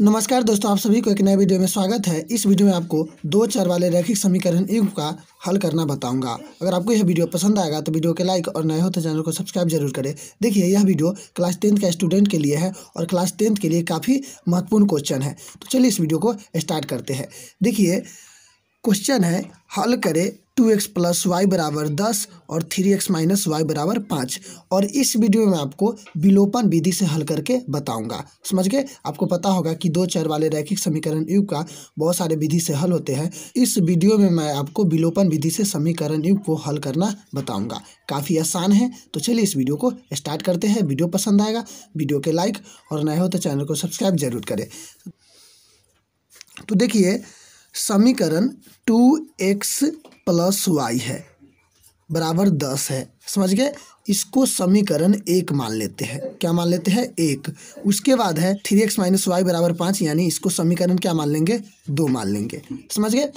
नमस्कार दोस्तों आप सभी को एक नए वीडियो में स्वागत है इस वीडियो में आपको दो चार वाले रैखिक समीकरण युग का हल करना बताऊंगा अगर आपको यह वीडियो पसंद आएगा तो वीडियो के लाइक और नए हो तो चैनल को सब्सक्राइब जरूर करें देखिए यह वीडियो क्लास टेंथ का स्टूडेंट के लिए है और क्लास टेंथ के लिए काफ़ी महत्वपूर्ण क्वेश्चन है तो चलिए इस वीडियो को स्टार्ट करते हैं देखिए क्वेश्चन है हल करे टू एक्स प्लस वाई बराबर दस और थ्री एक्स माइनस वाई बराबर पाँच और इस वीडियो में आपको विलोपन विधि से हल करके बताऊंगा समझ गए आपको पता होगा कि दो चर वाले रैखिक समीकरण युग का बहुत सारे विधि से हल होते हैं इस वीडियो में मैं आपको विलोपन विधि से समीकरण युग को हल करना बताऊँगा काफ़ी आसान है तो चलिए इस वीडियो को स्टार्ट करते हैं वीडियो पसंद आएगा वीडियो के लाइक और नए हो तो चैनल को सब्सक्राइब जरूर करें तो देखिए समीकरण टू एक्स प्लस वाई है बराबर दस है समझ गए इसको समीकरण एक मान लेते हैं क्या मान लेते हैं एक उसके बाद है थ्री एक्स माइनस वाई बराबर पाँच यानी इसको समीकरण क्या मान लेंगे दो मान लेंगे समझ गए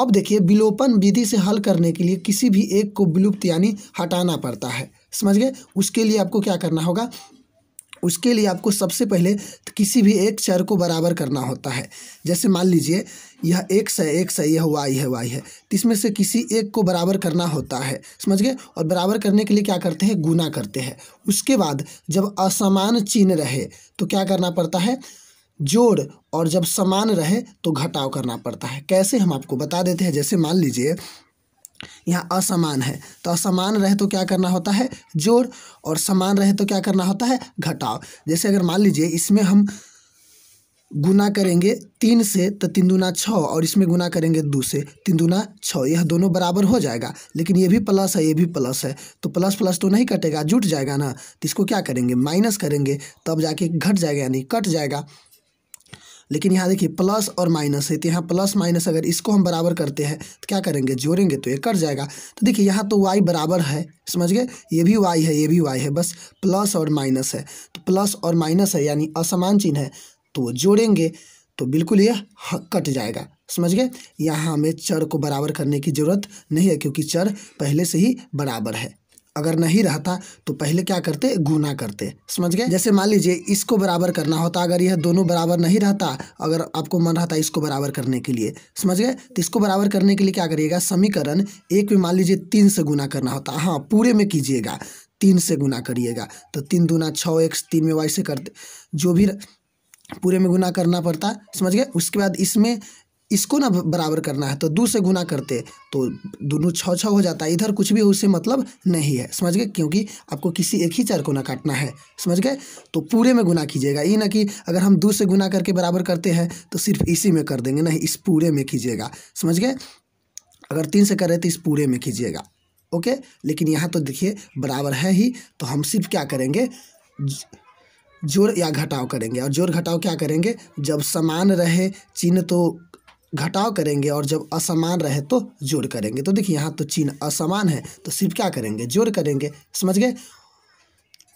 अब देखिए विलोपन विधि से हल करने के लिए किसी भी एक को विलुप्त यानी हटाना पड़ता है समझ गए उसके लिए आपको क्या करना होगा उसके लिए आपको सबसे पहले किसी भी एक चर को बराबर करना होता है जैसे मान लीजिए यह एक सै एक सै यह वाई है वाई है तो इसमें से किसी एक को बराबर करना होता है समझ गए और बराबर करने के लिए क्या करते हैं गुना करते हैं उसके बाद जब असमान चिन्ह रहे तो क्या करना पड़ता है जोड़ और जब समान रहे तो घटाव करना पड़ता है कैसे हम आपको बता देते हैं जैसे मान लीजिए यहाँ असमान है तो असमान रहे तो क्या करना होता है जोड़ और समान रहे तो क्या करना होता है घटाव जैसे अगर मान लीजिए इसमें हम गुना करेंगे तीन से तो तीन दुना छः और इसमें गुना करेंगे दो से तीन दुना छः यह दोनों बराबर हो जाएगा लेकिन ये भी प्लस है ये भी प्लस है तो प्लस प्लस तो नहीं कटेगा जुट जाएगा ना तो इसको क्या करेंगे माइनस करेंगे तब जाके घट जाएगा यानी कट जाएगा लेकिन यहाँ देखिए प्लस और माइनस है तो यहाँ प्लस माइनस अगर इसको हम बराबर करते हैं तो क्या करेंगे जोड़ेंगे तो ये कट जाएगा तो देखिए यहाँ तो वाई बराबर है समझ गए ये भी वाई है ये भी वाई है बस प्लस और माइनस है तो प्लस और माइनस है यानी असमान चिन्ह है तो जोड़ेंगे तो बिल्कुल ये कट जाएगा समझ गए यहाँ हमें चर को बराबर करने की ज़रूरत नहीं है क्योंकि चर पहले से ही बराबर है अगर नहीं रहता तो पहले क्या करते गुना करते समझ गए जैसे मान लीजिए इसको बराबर करना होता अगर यह दोनों बराबर नहीं रहता अगर आपको मन रहता इसको बराबर करने के लिए समझ गए तो इसको बराबर करने के लिए क्या करिएगा समीकरण एक में मान लीजिए तीन से गुना करना होता हाँ पूरे में कीजिएगा तीन से गुना करिएगा तो तीन दूना छः एक्स तीन में वाई से करते जो भी पूरे में गुना करना पड़ता समझ गए उसके बाद इसमें इसको ना बराबर करना है तो दो से गुना करते तो दोनों छः छः हो जाता है इधर कुछ भी उससे मतलब नहीं है समझ गए क्योंकि आपको किसी एक ही चार को ना काटना है समझ गए तो पूरे में गुना कीजिएगा ये ना कि अगर हम दो से गुना करके बराबर करते हैं तो सिर्फ इसी में कर देंगे नहीं इस पूरे में कीजिएगा समझ गए अगर तीन से कर रहे तो इस पूरे में कीजिएगा ओके लेकिन यहाँ तो देखिए बराबर है ही तो हम सिर्फ क्या करेंगे जोड़ या घटाव करेंगे और जोड़ घटाव क्या करेंगे जब समान रहे चिन्ह तो घटाव करेंगे और जब असमान रहे तो जोड़ करेंगे तो देखिए यहाँ तो चिन्ह असमान है तो सिर्फ क्या करेंगे जोड़ करेंगे समझ गए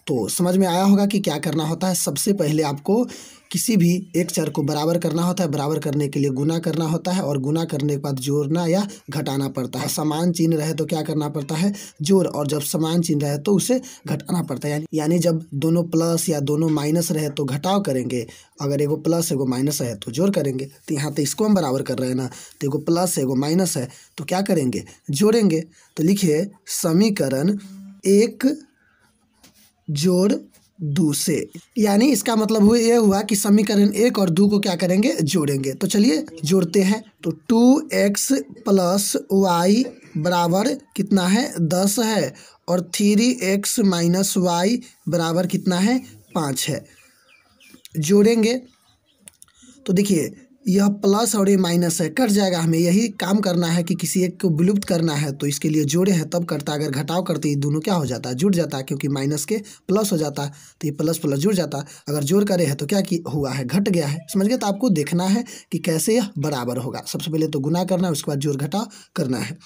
तो समझ में आया होगा कि क्या करना होता है सबसे पहले आपको किसी भी एक चर को बराबर करना होता है बराबर करने के लिए गुना करना होता है और गुना करने के बाद जोड़ना या घटाना पड़ता है समान चिन्ह रहे तो क्या करना पड़ता है जोड़ और जब समान चिन्ह रहे तो उसे घटाना पड़ता है यानी जब दोनों प्लस या दोनों माइनस रहे तो घटाव करेंगे अगर एगो प्लस एगो माइनस है तो जोड़ करेंगे तो यहाँ तो इसको हम बराबर कर रहे हैं ना तो एगो प्लस एगो माइनस है तो क्या करेंगे जोड़ेंगे तो लिखिए समीकरण एक जोड़ दो से यानी इसका मतलब हुए ये हुआ कि समीकरण एक और दो को क्या करेंगे जोड़ेंगे तो चलिए जोड़ते हैं तो टू एक्स प्लस वाई बराबर कितना है दस है और थ्री एक्स माइनस वाई बराबर कितना है पाँच है जोड़ेंगे तो देखिए यह प्लस और ये माइनस है कट जाएगा हमें यही काम करना है कि किसी एक को विलुप्त करना है तो इसके लिए जोड़े हैं तब करता अगर घटाव करते ये दोनों क्या हो जाता है जुड़ जाता है क्योंकि माइनस के प्लस हो जाता है तो ये प्लस प्लस जुड़ जाता अगर जोड़ करे है तो क्या हुआ है घट गया है समझ गए तो आपको देखना है कि कैसे यह बराबर होगा सबसे पहले तो गुना करना है उसके बाद जोड़ घटाव करना है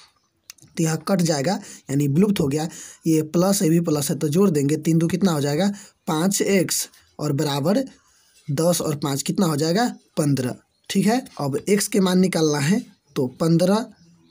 तो यह कट जाएगा यानी विलुप्त हो गया ये प्लस ये भी प्लस है तो जोड़ देंगे तीन दो कितना हो जाएगा पाँच एक्स और बराबर दस और पाँच कितना हो जाएगा पंद्रह ठीक है अब एक्स के मान निकालना है तो पंद्रह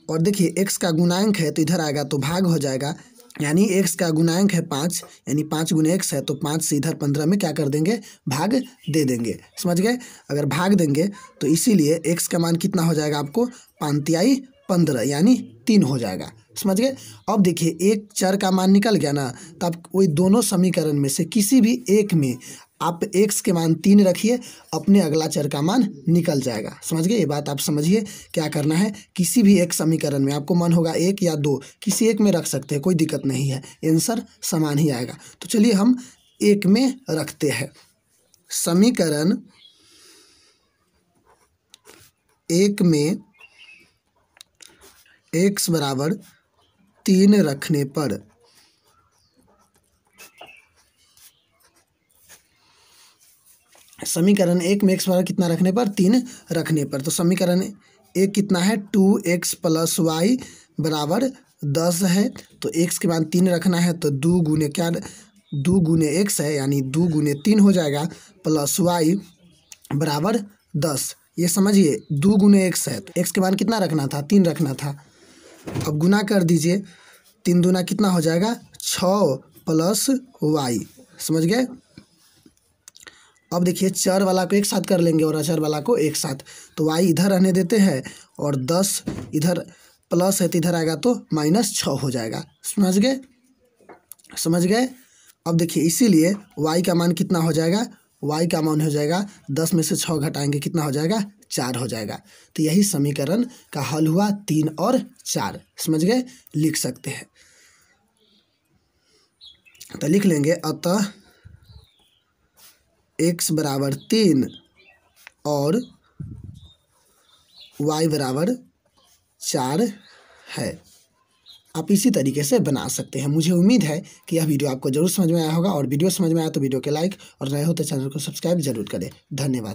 और देखिए एक्स का गुणांक है तो इधर आएगा तो भाग हो जाएगा यानी एक्स का गुणांक है पाँच यानी पाँच गुना एक्स है तो पाँच से इधर पंद्रह में क्या कर देंगे भाग दे देंगे समझ गए अगर भाग देंगे तो इसीलिए एक्स का मान कितना हो जाएगा आपको पांतियाई पंद्रह यानी तीन हो जाएगा समझ गए अब देखिए एक चर का मान निकल गया ना तो आप वही दोनों समीकरण में से किसी भी एक में आप एक्स के मान तीन रखिए अपने अगला चर का मान निकल जाएगा समझ गए ये बात आप समझिए क्या करना है किसी भी एक समीकरण में आपको मन होगा एक या दो किसी एक में रख सकते हैं कोई दिक्कत नहीं है आंसर समान ही आएगा तो चलिए हम एक में रखते हैं समीकरण एक में एक्स बराबर तीन रखने पर समीकरण एक में एक्स बराबर कितना रखने पर तीन रखने पर तो समीकरण एक कितना है टू एक्स प्लस वाई बराबर दस है तो एक्स के बाद तीन रखना है तो दो गुने क्या दो गुने एक्स है यानी दो गुने तीन हो जाएगा प्लस वाई बराबर दस ये समझिए दो गुने एक्स है तो एक्स के बाद कितना रखना था तीन रखना था अब गुना कर दीजिए तीन दुना कितना हो जाएगा छ प्लस वाई समझ गए अब देखिए चार वाला को एक साथ कर लेंगे और अचर वाला को एक साथ तो वाई इधर रहने देते हैं और दस इधर प्लस है तो इधर आएगा तो माइनस छ हो जाएगा समझ गए समझ गए अब देखिए इसीलिए वाई का मान कितना हो जाएगा वाई का मान हो जाएगा दस में से छः घटाएंगे कितना हो जाएगा चार हो जाएगा तो यही समीकरण का हल हुआ तीन और चार समझ गए लिख सकते हैं तो लिख लेंगे अतः एक्स बराबर तीन और वाई बराबर चार है आप इसी तरीके से बना सकते हैं मुझे उम्मीद है कि यह वीडियो आपको जरूर समझ में आया होगा और वीडियो समझ में आया तो वीडियो के लाइक और नए हो तो चैनल को सब्सक्राइब जरूर करें धन्यवाद